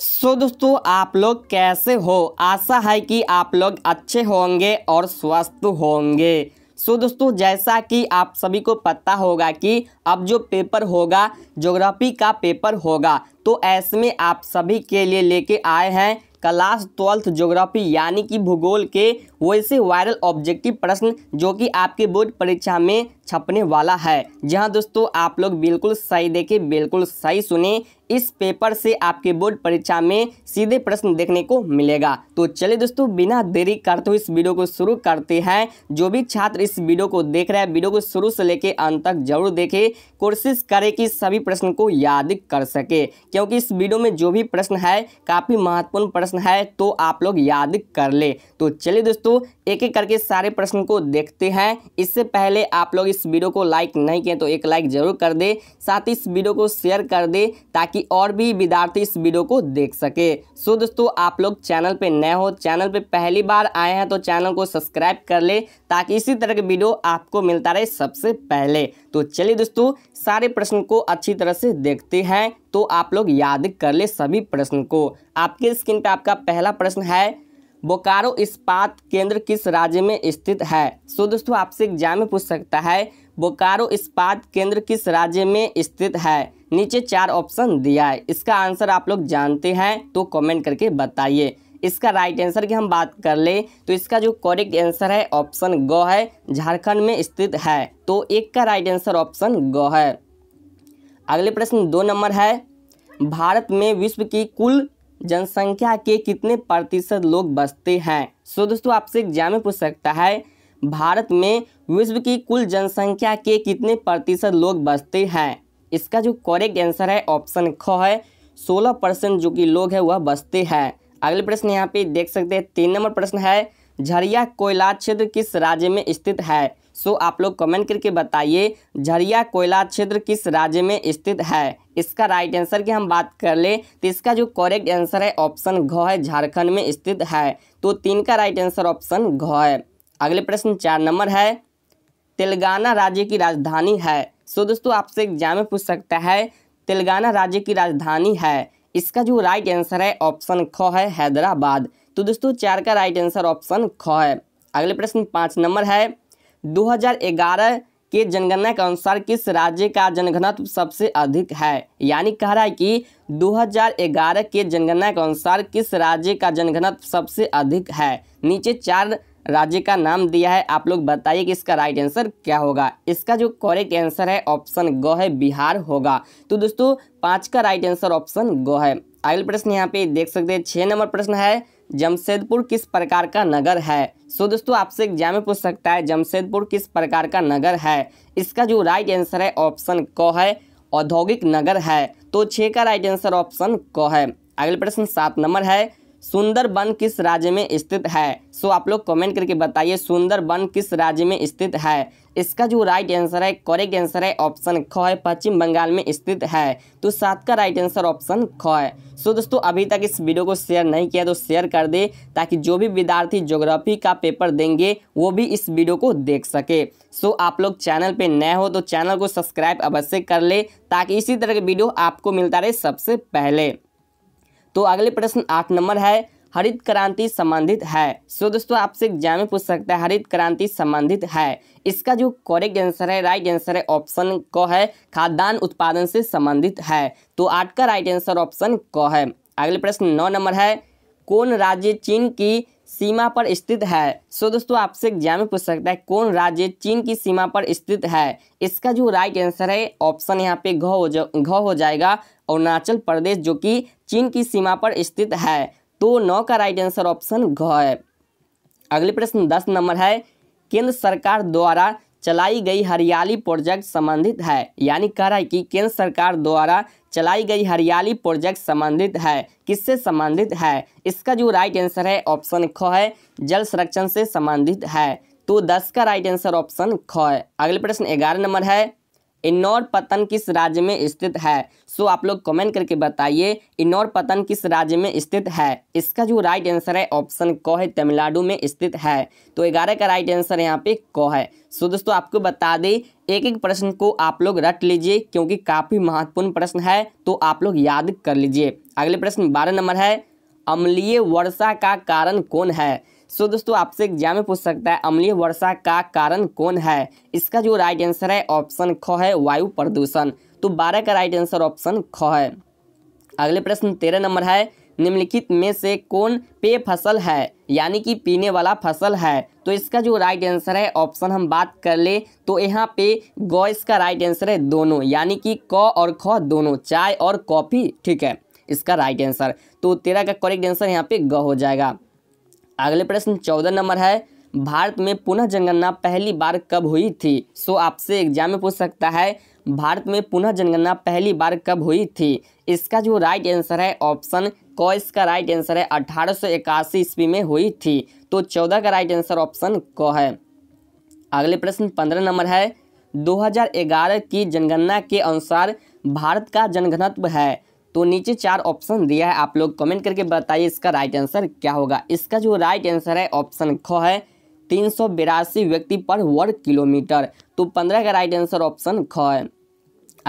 सो so, दोस्तों आप लोग कैसे हो आशा है कि आप लोग अच्छे होंगे और स्वस्थ होंगे सो so, दोस्तों जैसा कि आप सभी को पता होगा कि अब जो पेपर होगा ज्योग्राफी का पेपर होगा तो ऐसे में आप सभी के लिए लेके आए हैं क्लास ट्वेल्थ ज्योग्राफी यानी कि भूगोल के वैसे वायरल ऑब्जेक्टिव प्रश्न जो कि आपके बोर्ड परीक्षा में छपने वाला है जहां दोस्तों आप लोग बिल्कुल सही देखें बिल्कुल सही सुने इस पेपर से आपके बोर्ड परीक्षा में सीधे प्रश्न देखने को मिलेगा तो चलिए दोस्तों बिना देरी करते हुए इस वीडियो को शुरू करते हैं जो भी छात्र इस वीडियो को देख रहे हैं वीडियो को शुरू से लेकर अंत तक जरूर देखें कोशिश करें कि सभी प्रश्न को याद कर सके क्योंकि इस वीडियो में जो भी प्रश्न है काफ़ी महत्वपूर्ण प्रश्न है तो आप लोग याद कर ले तो चलिए दोस्तों एक एक करके सारे प्रश्न को देखते हैं इससे पहले आप लोग इस वीडियो को लाइक नहीं किए तो एक लाइक जरूर कर दे साथ ही इस वीडियो को शेयर कर दे ताकि ताकि और भी विद्यार्थी इस वीडियो को देख सके सो दोस्तों आप लोग चैनल पे नए हो चैनल पर पहली बार आए हैं तो चैनल को सब्सक्राइब कर ले ताकि इसी तरह के वीडियो आपको मिलता रहे सबसे पहले तो चलिए दोस्तों सारे प्रश्न को अच्छी तरह से देखते हैं तो आप लोग याद कर ले सभी प्रश्न को आपके स्क्रीन पर आपका पहला प्रश्न है बोकारो इस्पात केंद्र किस राज्य में स्थित है सो दोस्तों आपसे एग्जाम में पूछ सकता है बोकारो इस्पात केंद्र किस राज्य में स्थित है नीचे चार ऑप्शन दिया है इसका आंसर आप लोग जानते हैं तो कमेंट करके बताइए इसका राइट आंसर की हम बात कर ले तो इसका जो करेक्ट आंसर है ऑप्शन ग है झारखंड में स्थित है तो एक का राइट आंसर ऑप्शन ग है अगले प्रश्न दो नंबर है भारत में विश्व की कुल जनसंख्या के कितने प्रतिशत लोग बसते हैं सो दोस्तों आपसे एग्जाम में पूछ सकता है भारत में विश्व की कुल जनसंख्या के कितने प्रतिशत लोग बसते हैं इसका जो करेक्ट आंसर है ऑप्शन ख है सोलह परसेंट जो कि लोग है वह बसते हैं अगले प्रश्न यहाँ पे देख सकते हैं तीन नंबर प्रश्न है झरिया कोयला क्षेत्र किस राज्य में स्थित है सो आप लोग कमेंट करके बताइए झरिया कोयला क्षेत्र किस राज्य में स्थित है इसका राइट आंसर की हम बात कर ले तो इसका जो करेक्ट आंसर है ऑप्शन घ है झारखंड में स्थित है तो तीन का राइट आंसर ऑप्शन घ है अगले प्रश्न चार नंबर है तेलंगाना राज्य की राजधानी है सो दोस्तों आपसे एग्जाम में पूछ सकता है तेलंगाना राज्य की राजधानी है इसका जो राइट आंसर है ऑप्शन ख है हैदराबाद तो दोस्तों चार का राइट आंसर ऑप्शन ख है अगले प्रश्न पाँच नंबर है 2011 के जनगणना के अनुसार किस राज्य का जनघनत्व सबसे अधिक है यानी कह रहा है कि 2011 के जनगणना के अनुसार किस राज्य का जनघनत्व सबसे अधिक है नीचे चार राज्य का नाम दिया है आप लोग बताइए कि इसका राइट आंसर क्या होगा इसका जो करेक्ट आंसर है ऑप्शन ग है बिहार होगा तो दोस्तों पाँच का राइट आंसर ऑप्शन ग है अगला प्रश्न यहाँ पे देख सकते हैं छः नंबर प्रश्न है जमशेदपुर किस प्रकार का नगर है सो so, दोस्तों आपसे एग्जाम में पूछ सकता है जमशेदपुर किस प्रकार का नगर है इसका जो राइट आंसर है ऑप्शन क है औद्योगिक नगर है तो छः का राइट आंसर ऑप्शन क है अगला प्रश्न सात नंबर है सुंदरबन किस राज्य में स्थित है सो आप लोग कमेंट करके बताइए सुंदरबन किस राज्य में स्थित है इसका जो राइट आंसर है करेक्ट आंसर है ऑप्शन ख है पश्चिम बंगाल में स्थित है तो सात का राइट आंसर ऑप्शन ख है सो दोस्तों अभी तक इस वीडियो को शेयर नहीं किया तो शेयर कर दे ताकि जो भी विद्यार्थी ज्योग्राफी का पेपर देंगे वो भी इस वीडियो को देख सके सो आप लोग चैनल पर नए हो तो चैनल को सब्सक्राइब अवश्य कर ले ताकि इसी तरह के वीडियो आपको मिलता रहे सबसे पहले तो अगले प्रश्न आठ नंबर है हरित क्रांति संबंधित है सो दोस्तों आपसे एग्जाम में पूछ सकता है हरित क्रांति संबंधित है इसका जो करेक्ट आंसर है राइट आंसर है ऑप्शन क है खाद्यान्न उत्पादन से संबंधित है तो आठ का राइट आंसर ऑप्शन क है अगले प्रश्न नौ नंबर है कौन राज्य चीन की सीमा पर स्थित है सो दोस्तों आपसे एग्जाम में पूछ सकता है कौन राज्य चीन की सीमा पर स्थित है इसका जो राइट आंसर है ऑप्शन यहाँ पे घ हो जा घ हो जाएगा अरुणाचल प्रदेश जो कि चीन की सीमा पर स्थित है तो नौ का राइट आंसर ऑप्शन घ है अगले प्रश्न दस नंबर है केंद्र सरकार द्वारा चलाई गई हरियाली प्रोजेक्ट संबंधित है यानी कह रहा है कि केंद्र सरकार द्वारा चलाई गई हरियाली प्रोजेक्ट संबंधित है किससे संबंधित है इसका जो राइट आंसर है ऑप्शन ख है जल संरक्षण से संबंधित है तो दस का राइट आंसर ऑप्शन ख है अगले प्रश्न ग्यारह नंबर है इन्नौर पतन किस राज्य में स्थित है सो आप लोग कमेंट करके बताइए इन्नौर पतन किस राज्य में स्थित है इसका जो राइट आंसर है ऑप्शन क है तमिलनाडु में स्थित है तो ग्यारह का राइट आंसर यहाँ पे क है सो दोस्तों आपको बता दें एक एक प्रश्न को आप लोग रट लीजिए क्योंकि काफ़ी महत्वपूर्ण प्रश्न है तो आप लोग याद कर लीजिए अगले प्रश्न बारह नंबर है अम्लीय वर्षा का कारण कौन है सो दोस्तों आपसे एग्जाम में पूछ सकता है अम्लीय वर्षा का कारण कौन है इसका जो राइट आंसर है ऑप्शन ख है वायु प्रदूषण तो बारह का राइट आंसर ऑप्शन ख है अगले प्रश्न तेरह नंबर है निम्नलिखित में से कौन पे फसल है यानी कि पीने वाला फसल है तो इसका जो राइट आंसर है ऑप्शन हम बात कर ले तो यहाँ पे गौ इसका राइट आंसर है दोनों यानी कि क और ख दोनों चाय और कॉफ़ी ठीक है इसका राइट आंसर तो तेरह का करेक्ट आंसर यहाँ पे ग हो जाएगा अगले प्रश्न चौदह नंबर है भारत में पुनः जनगणना पहली बार कब हुई थी सो आपसे एग्जाम में पूछ सकता है भारत में पुनः जनगणना पहली बार कब हुई थी इसका जो राइट आंसर है ऑप्शन क इसका राइट आंसर है अठारह सौ इक्यासी ईस्वी में हुई थी तो चौदह का राइट आंसर ऑप्शन क है अगले प्रश्न पंद्रह नंबर है 2011 की जनगणना के अनुसार भारत का जनघनत्व है तो नीचे चार ऑप्शन दिया है आप लोग कमेंट करके बताइए इसका राइट आंसर क्या होगा इसका जो राइट आंसर है ऑप्शन ख है तीन सौ बिरासी व्यक्ति पर वर्ग किलोमीटर तो पंद्रह का राइट आंसर ऑप्शन ख है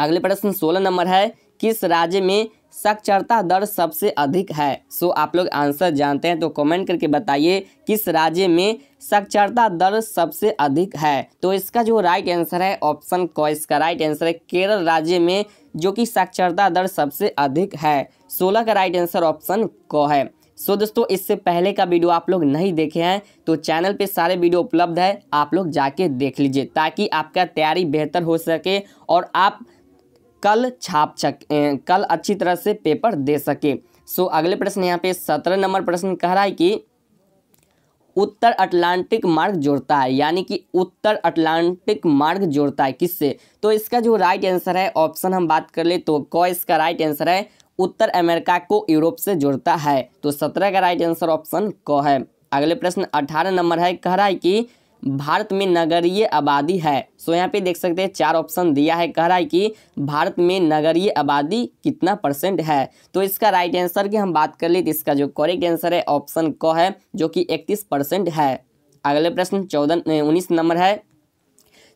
अगले प्रश्न सोलह नंबर है किस राज्य में साक्षरता दर सबसे अधिक है सो आप लोग आंसर जानते हैं तो कमेंट करके बताइए किस राज्य में साक्षरता दर सबसे अधिक है तो इसका जो राइट आंसर है ऑप्शन क इसका राइट आंसर है केरल राज्य में जो कि साक्षरता दर सबसे अधिक है सोलह का राइट आंसर ऑप्शन क है सो दोस्तों इससे पहले का वीडियो आप लोग नहीं देखे हैं तो चैनल पे सारे वीडियो उपलब्ध है आप लोग जाके देख लीजिए ताकि आपका तैयारी बेहतर हो सके और आप कल छाप चक कल अच्छी तरह से पेपर दे सके सो अगले प्रश्न यहाँ पे सत्रह नंबर प्रश्न कह रहा है कि उत्तर अटलांटिक मार्ग जोड़ता है यानी कि उत्तर अटलांटिक मार्ग जोड़ता है किससे तो इसका जो राइट आंसर है ऑप्शन हम बात कर ले तो क इसका राइट आंसर है उत्तर अमेरिका को यूरोप से जोड़ता है तो सत्रह का राइट आंसर ऑप्शन क है अगले प्रश्न अठारह नंबर है कह रहा है कि भारत में नगरीय आबादी है सो यहाँ पे देख सकते हैं चार ऑप्शन दिया है कह रहा है कि भारत में नगरीय आबादी कितना परसेंट है तो इसका राइट आंसर की हम बात कर ली तो इसका जो करेक्ट आंसर है ऑप्शन क है जो कि इकतीस परसेंट है अगले प्रश्न चौदह उन्नीस नंबर है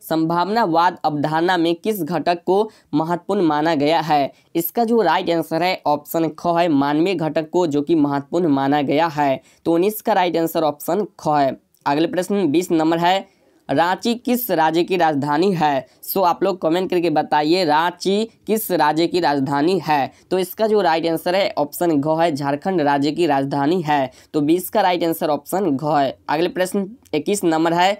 संभावनावाद अवधारणा में किस घटक को महत्वपूर्ण माना गया है इसका जो राइट आंसर है ऑप्शन ख है मानवीय घटक को जो कि महत्वपूर्ण माना गया है तो उन्नीस का राइट आंसर ऑप्शन ख है अगले प्रश्न बीस नंबर है रांची किस राज्य की राजधानी है सो आप लोग कमेंट करके बताइए रांची किस राज्य की राजधानी है तो इसका जो राइट आंसर है ऑप्शन घ है झारखंड राज्य की राजधानी है तो बीस का राइट आंसर ऑप्शन घ है अगले प्रश्न इक्कीस नंबर है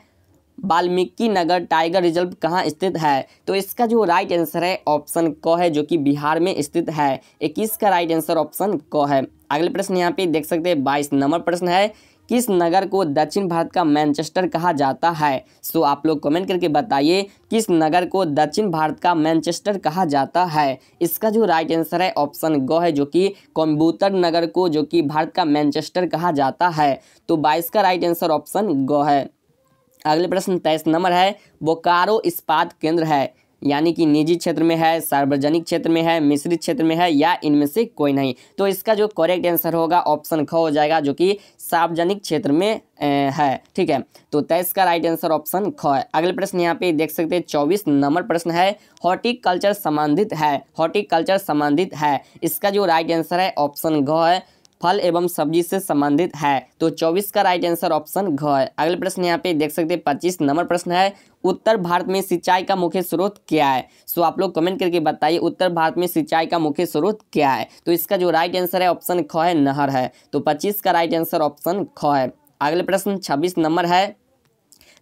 वाल्मीकि नगर टाइगर रिजर्व कहाँ स्थित है तो इसका जो राइट आंसर है ऑप्शन क है जो कि बिहार में स्थित है इक्कीस का राइट आंसर ऑप्शन क है अगले प्रश्न यहाँ पे देख सकते हैं बाईस नंबर प्रश्न है किस नगर को दक्षिण भारत का मैनचेस्टर कहा जाता है सो आप लोग कमेंट करके बताइए किस नगर को दक्षिण भारत का मैनचेस्टर कहा जाता है इसका जो राइट आंसर है ऑप्शन ग है जो कि कम्बूतर नगर को जो कि भारत का मैनचेस्टर कहा जाता है तो बाईस का राइट आंसर ऑप्शन ग है अगले प्रश्न तेईस नंबर है बोकारो इस्पात केंद्र है यानी कि निजी क्षेत्र में है सार्वजनिक क्षेत्र में है मिश्रित क्षेत्र में है या इनमें से कोई नहीं तो इसका जो करेक्ट आंसर होगा ऑप्शन ख हो जाएगा जो कि सार्वजनिक क्षेत्र में है ठीक है तो तेईस का राइट आंसर ऑप्शन ख है अगले प्रश्न यहाँ पे देख सकते हैं चौबीस नंबर प्रश्न है हॉर्टिकल्चर संबंधित है हॉर्टिकल्चर संबंधित है इसका जो राइट आंसर है ऑप्शन घ है फल एवं सब्जी से संबंधित है तो चौबीस का राइट आंसर ऑप्शन घ है अगले प्रश्न यहाँ पे देख सकते हैं पच्चीस नंबर प्रश्न है उत्तर भारत में सिंचाई का मुख्य स्रोत क्या है सो आप लोग कमेंट करके बताइए उत्तर भारत में सिंचाई का मुख्य स्रोत क्या है तो इसका जो राइट आंसर है ऑप्शन ख है नहर है तो पच्चीस का राइट आंसर ऑप्शन ख है अगले प्रश्न छब्बीस नंबर है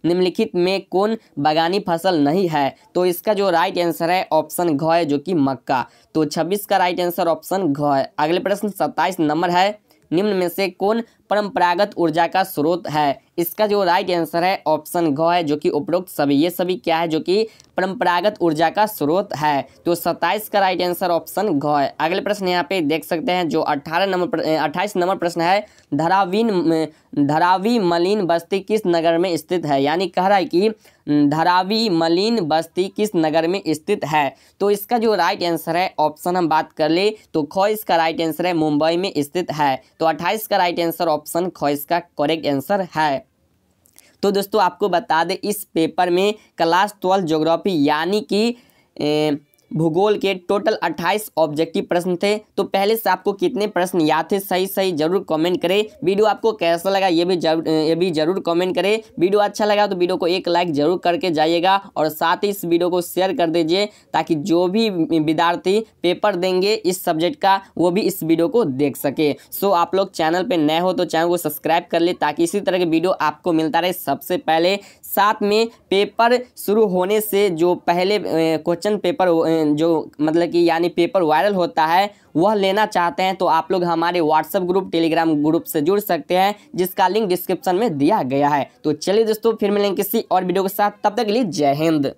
निम्नलिखित में कौन बागानी फसल नहीं है तो इसका जो राइट आंसर है ऑप्शन घ है जो कि मक्का तो छब्बीस का राइट आंसर ऑप्शन घ है अगले प्रश्न सत्ताईस नंबर है निम्न में से कौन परंपरागत ऊर्जा का स्रोत है इसका जो राइट आंसर है ऑप्शन घ है जो कि उपरोक्त सभी ये सभी क्या है जो कि परंपरागत ऊर्जा का स्रोत है तो 27 का राइट आंसर ऑप्शन घ है अगले प्रश्न यहाँ पे देख सकते हैं जो 18 नंबर 28 नंबर प्रश्न है धरावीन धरावी मलिन बस्ती किस नगर में स्थित है यानी कह रहा है कि धरावी मलिन बस्ती किस नगर में स्थित है तो इसका जो राइट आंसर है ऑप्शन हम बात कर ले तो ख इसका राइट आंसर है मुंबई में स्थित है तो अट्ठाईस का राइट आंसर ऑप्शन ख इसका करेक्ट आंसर है तो दोस्तों आपको बता दें इस पेपर में क्लास ट्वेल्व ज्योग्राफी यानी कि भूगोल के टोटल 28 ऑब्जेक्टिव प्रश्न थे तो पहले से आपको कितने प्रश्न याद थे सही सही जरूर कमेंट करें वीडियो आपको कैसा लगा ये भी जरूर ये भी जरूर कमेंट करें वीडियो अच्छा लगा तो वीडियो को एक लाइक जरूर करके जाइएगा और साथ ही इस वीडियो को शेयर कर दीजिए ताकि जो भी विद्यार्थी पेपर देंगे इस सब्जेक्ट का वो भी इस वीडियो को देख सके सो आप लोग चैनल पर नए हो तो चैनल को सब्सक्राइब कर ले ताकि इसी तरह की वीडियो आपको मिलता रहे सबसे पहले साथ में पेपर शुरू होने से जो पहले क्वेश्चन पेपर अं, जो मतलब कि यानी पेपर वायरल होता है वह लेना चाहते हैं तो आप लोग हमारे व्हाट्सएप ग्रुप टेलीग्राम ग्रुप से जुड़ सकते हैं जिसका लिंक डिस्क्रिप्शन में दिया गया है तो चलिए दोस्तों फिर मिलेंगे किसी और वीडियो के साथ तब तक के लिए जय हिंद